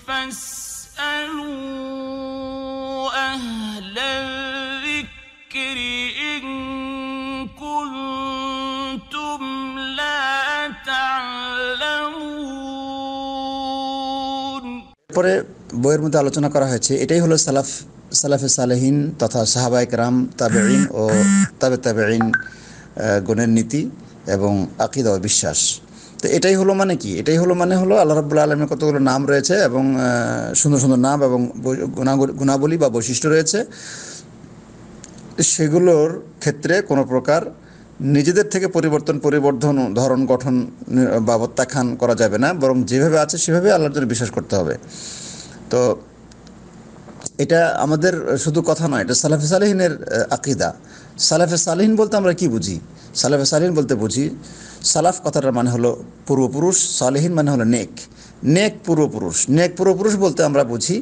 পরে বইয়ের মধ্যে আলোচনা করা হয়েছে এটাই হলো সালাফ সালাফে সালেহীন তথা সাহাবায়ক রাম তাবে ও তাবে তাবে গুণের নীতি এবং আকিদা ও বিশ্বাস তো এটাই হলো মানে কি এটাই হলো মানে হলো আল্লাহ রাবুল্লা আলমের কতগুলো নাম রয়েছে এবং সুন্দর সুন্দর নাম এবং গুণাবলী বা বৈশিষ্ট্য রয়েছে সেগুলোর ক্ষেত্রে কোনো প্রকার নিজেদের থেকে পরিবর্তন পরিবর্ধন ধরন গঠন বা প্রত্যাখ্যান করা যাবে না বরং যেভাবে আছে সেভাবে আল্লাহর জন্য বিশ্বাস করতে হবে তো এটা আমাদের শুধু কথা নয় এটা সালাফে সালেহিনের আকিদা সালাফে সালেহিন বলতে আমরা কি বুঝি সালাফে সালেহিন বলতে বুঝি সালাফ কথাটার মানে হলো পূর্বপুরুষ সালেহীন মানে হলো নেক নেক পূর্বপুরুষ নেক পূর্বপুরুষ বলতে আমরা বুঝি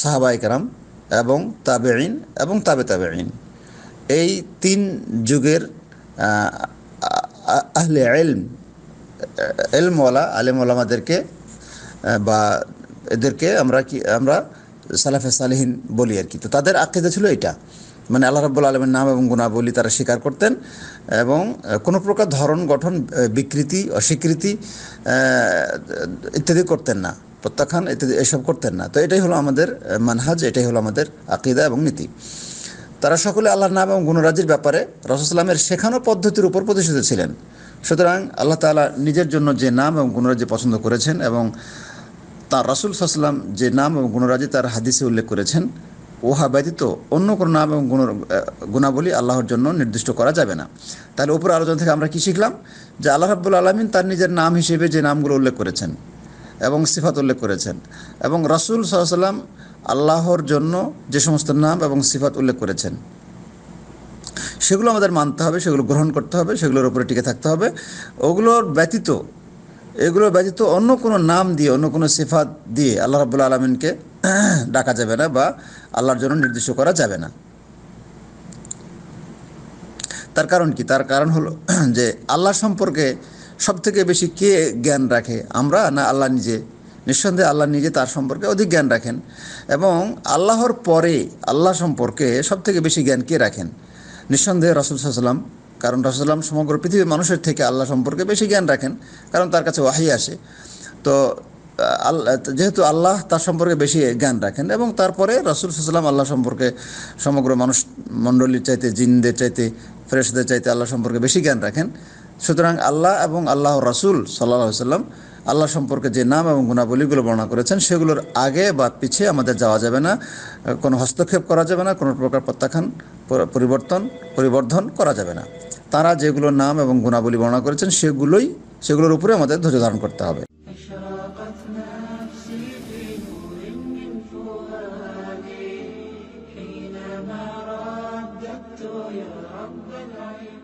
সাহাবাইকারাম এবং তাবে আইন এবং তাবে তাবে আইন এই তিন যুগের আহলে এলম এলমওয়ালা আলেমওয়ালামাদেরকে বা এদেরকে আমরা কি আমরা সালাফে সালেহীন বলি আর কি তো তাদের আকিদা ছিল এটা মানে আল্লাহ রাবুল আলমের নাম এবং গুণাবলী তারা স্বীকার করতেন এবং কোনো প্রকার ধরন গঠন বিকৃতি অস্বীকৃতি ইত্যাদি করতেন না প্রত্যাখ্যান ইত্যাদি এসব করতেন না তো এটাই হলো আমাদের মানহাজ এটাই হলো আমাদের আকিদা এবং নীতি তারা সকলে আল্লাহর নাম এবং গুণরাজির ব্যাপারে রসুলামের শেখানো পদ্ধতির উপর প্রতিষ্ঠিত ছিলেন সুতরাং আল্লাহ তালা নিজের জন্য যে নাম এবং গুণরাজ্য পছন্দ করেছেন এবং তার রাসুল সাল্লাম যে নাম এবং গুণরাজি তার হাদিসে উল্লেখ করেছেন ওহা ব্যতীত অন্য কোনো নাম এবং গুণ গুণাবলী আল্লাহর জন্য নির্দিষ্ট করা যাবে না তাহলে ওপর আলোচনা থেকে আমরা কি শিখলাম যে আল্লাহ রাবুল আলমিন তার নিজের নাম হিসেবে যে নামগুলো উল্লেখ করেছেন এবং সিফাত উল্লেখ করেছেন এবং রাসুল সাল্লাম আল্লাহর জন্য যে সমস্ত নাম এবং সিফাত উল্লেখ করেছেন সেগুলো আমাদের মানতে হবে সেগুলো গ্রহণ করতে হবে সেগুলোর উপরে টিকে থাকতে হবে ওগুলোর ব্যতীত এগুলোর ব্যতীত অন্য কোনো নাম দিয়ে অন্য কোনো সিফাত দিয়ে আল্লাহ রাবুল আলমিনকে ডাকা যাবে না বা আল্লাহর জন্য নির্দিষ্ট করা যাবে না তার কারণ কি তার কারণ হলো যে আল্লাহ সম্পর্কে সবথেকে বেশি কে জ্ঞান রাখে আমরা না আল্লাহ নিজে নিঃসন্দেহে আল্লাহ নিজে তার সম্পর্কে অধিক জ্ঞান রাখেন এবং আল্লাহর পরে আল্লাহ সম্পর্কে সব থেকে বেশি জ্ঞান কে রাখেন নিঃসন্দেহে রসুল সাল্লাম কারণ রসুলাম সমগ্র পৃথিবীর মানুষের থেকে আল্লাহ সম্পর্কে বেশি জ্ঞান রাখেন কারণ তার কাছে ওয়াহি আসে তো যেহেতু আল্লাহ তার সম্পর্কে বেশি জ্ঞান রাখেন এবং তারপরে রসুল সাল্লাম আল্লাহ সম্পর্কে সমগ্র মানুষ মণ্ডলীর চাইতে জিনদের চাইতে ফ্রেশদের চাইতে আল্লাহ সম্পর্কে বেশি জ্ঞান রাখেন সুতরাং আল্লাহ এবং আল্লাহ রসুল সাল্লাহ সাল্লাম আল্লাহ সম্পর্কে যে নাম এবং গুণাবলীগুলো বর্ণনা করেছেন সেগুলোর আগে বা পিছিয়ে আমাদের যাওয়া যাবে না কোনো হস্তক্ষেপ করা যাবে না কোনো প্রকার প্রত্যাখ্যান পরিবর্তন পরিবর্ধন করা যাবে না তারা যেগুলো নাম এবং গুণাবলী বর্ণনা করেছেন সেগুলোই সেগুলোর উপরে আমাদের ধৈর্য ধারণ করতে হবে رب العالمين